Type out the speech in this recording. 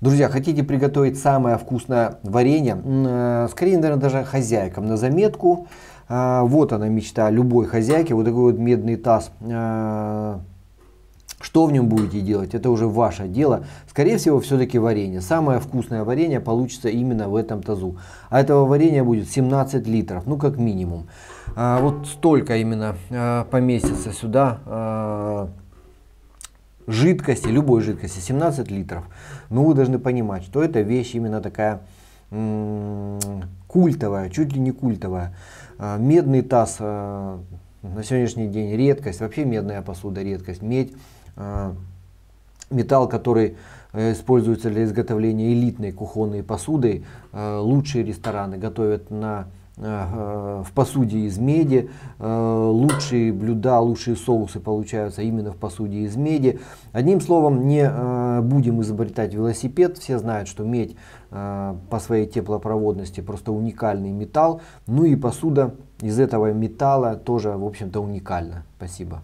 Друзья, хотите приготовить самое вкусное варенье? Э, скорее, наверное, даже хозяйкам на заметку. А, вот она мечта любой хозяйки, вот такой вот медный таз. А, что в нем будете делать, это уже ваше дело. Скорее всего, все-таки варенье. Самое вкусное варенье получится именно в этом тазу. А этого варенья будет 17 литров, ну как минимум. А, вот столько именно поместится сюда жидкости, любой жидкости, 17 литров. Но вы должны понимать, что эта вещь именно такая культовая, чуть ли не культовая. А, медный таз а, на сегодняшний день редкость, вообще медная посуда редкость. Медь, а, металл, который э, используется для изготовления элитной кухонной посуды, лучшие рестораны готовят на Э, э, в посуде из меди. Э, лучшие блюда, лучшие соусы получаются именно в посуде из меди. Одним словом, не будем изобретать велосипед. Все знают, что медь по своей теплопроводности просто уникальный металл. Ну и посуда из этого металла тоже, в общем-то, уникальна. Спасибо.